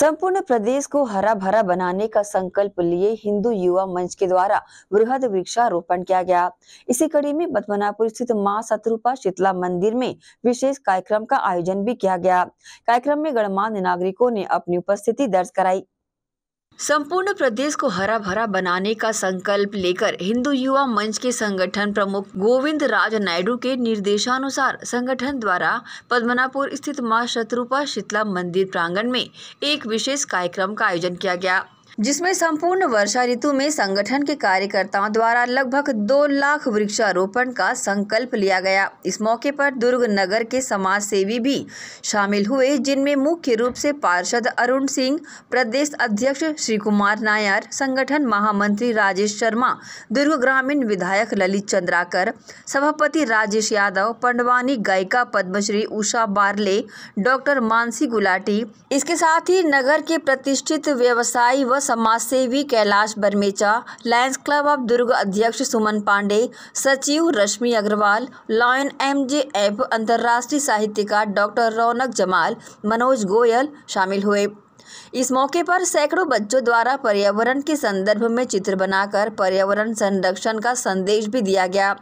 संपूर्ण प्रदेश को हरा भरा बनाने का संकल्प लिए हिंदू युवा मंच के द्वारा वृहद वृक्षारोपण किया गया इसी कड़ी में बदमनापुर स्थित मां शत्रुपा शीतला मंदिर में विशेष कार्यक्रम का आयोजन भी किया गया कार्यक्रम में गणमान्य नागरिकों ने अपनी उपस्थिति दर्ज कराई संपूर्ण प्रदेश को हरा भरा बनाने का संकल्प लेकर हिंदू युवा मंच के संगठन प्रमुख गोविंद राज नायडू के निर्देशानुसार संगठन द्वारा पद्मनापुर स्थित मां शत्रुपा शीतला मंदिर प्रांगण में एक विशेष कार्यक्रम का आयोजन किया गया जिसमें संपूर्ण वर्षा ऋतु में संगठन के कार्यकर्ताओं द्वारा लगभग दो लाख वृक्षारोपण का संकल्प लिया गया इस मौके पर दुर्ग नगर के समाज सेवी भी शामिल हुए जिनमें मुख्य रूप से पार्षद अरुण सिंह प्रदेश अध्यक्ष श्री कुमार नायर संगठन महामंत्री राजेश शर्मा दुर्ग ग्रामीण विधायक ललित चंद्राकर सभापति राजेश यादव पंडवानी गायिका पद्मश्री उषा बारले डॉक्टर मानसी गुलाटी इसके साथ ही नगर के प्रतिष्ठित व्यवसायी व समाजसेवी Kailash Barmecha Lions Club of Durg अध्यक्ष सुमन पांडे सचिव Rashmi Agrawal Lion M J F अंतर्राष्ट्रीय साहित्यकार डॉक्टर रौनक जमाल मनोज गोयल शामिल हुए इस मौके पर सैकड़ों बच्चों द्वारा पर्यावरण के संदर्भ में चित्र बनाकर पर्यावरण संरक्षण का संदेश भी दिया गया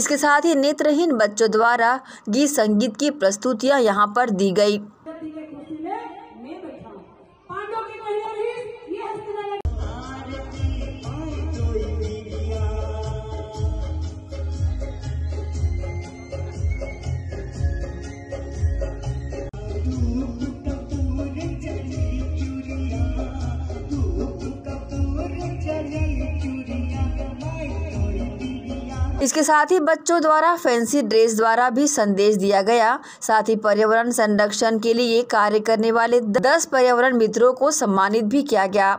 इसके साथ ही नेत्रहीन बच्चों द्वारा गीत संगीत की प्रस्तुतियां यहां पर दी गई इसके साथ ही बच्चों द्वारा फैंसी ड्रेस द्वारा भी संदेश दिया गया साथ ही पर्यावरण संरक्षण के लिए कार्य करने वाले दस पर्यावरण मित्रों को सम्मानित भी किया गया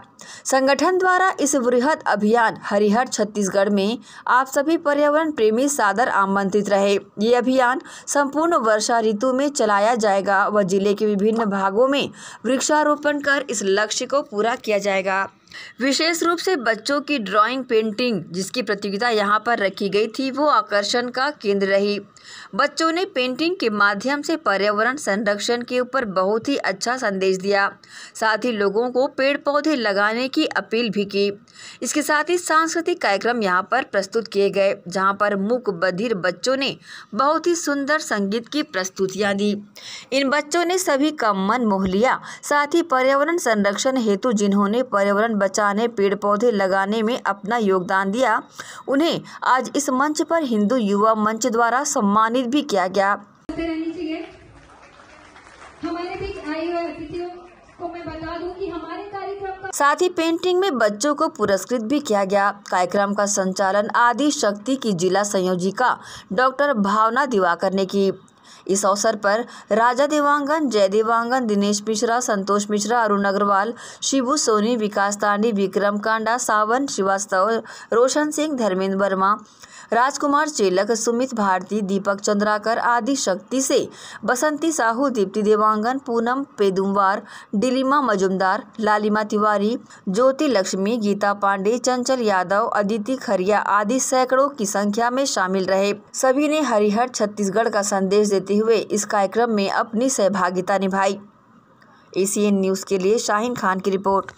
संगठन द्वारा इस वृहद अभियान हरिहर छत्तीसगढ़ में आप सभी पर्यावरण प्रेमी सादर आमंत्रित रहे ये अभियान संपूर्ण वर्षा ऋतु में चलाया जाएगा व जिले के विभिन्न भागों में वृक्षारोपण कर इस लक्ष्य को पूरा किया जाएगा विशेष रूप से बच्चों की ड्राइंग पेंटिंग जिसकी प्रतियोगिता यहाँ पर रखी गई थी वो आकर्षण का केंद्र रही बच्चों ने पेंटिंग के माध्यम से पर्यावरण संरक्षण के ऊपर बहुत ही अच्छा संदेश दिया साथ ही लोगों को पेड़ पौधे लगाने की अपील भी की इसके साथ ही सांस्कृतिक कार्यक्रम यहाँ पर प्रस्तुत किए गए जहाँ पर मुक बधिर बच्चों ने बहुत ही सुंदर संगीत की प्रस्तुतियाँ दी इन बच्चों ने सभी का मन मोह लिया साथ ही पर्यावरण संरक्षण हेतु जिन्होंने पर्यावरण बचाने पेड़ पौधे लगाने में अपना योगदान दिया उन्हें आज इस मंच पर हिंदू युवा मंच द्वारा सम्मान सम्मानित भी किया गया साथ ही पेंटिंग में बच्चों को पुरस्कृत भी किया गया कार्यक्रम का संचालन आदि शक्ति की जिला संयोजिका डॉक्टर भावना दिवाकर ने की इस अवसर पर राजा देवांगन जय देवांगन दिनेश मिश्रा संतोष मिश्रा अरुण अग्रवाल शिबू सोनी विकास तांडी विक्रम कांडा सावन श्रीवास्तव रोशन सिंह धर्मेंद्र वर्मा राजकुमार चेलक सुमित भारती दीपक चंद्राकर आदि शक्ति से बसंती साहू दीप्ति देवांगन पूनम पेदुमवार डिलीमा मजुमदार लालिमा तिवारी ज्योति लक्ष्मी गीता पांडे चंचल यादव अदिति खरिया आदि सैकड़ों की संख्या में शामिल रहे सभी ने हरिहर छत्तीसगढ़ का संदेश देते हुए इस कार्यक्रम में अपनी सहभागिता निभाई एसीएन न्यूज़ के लिए शाहिन खान की रिपोर्ट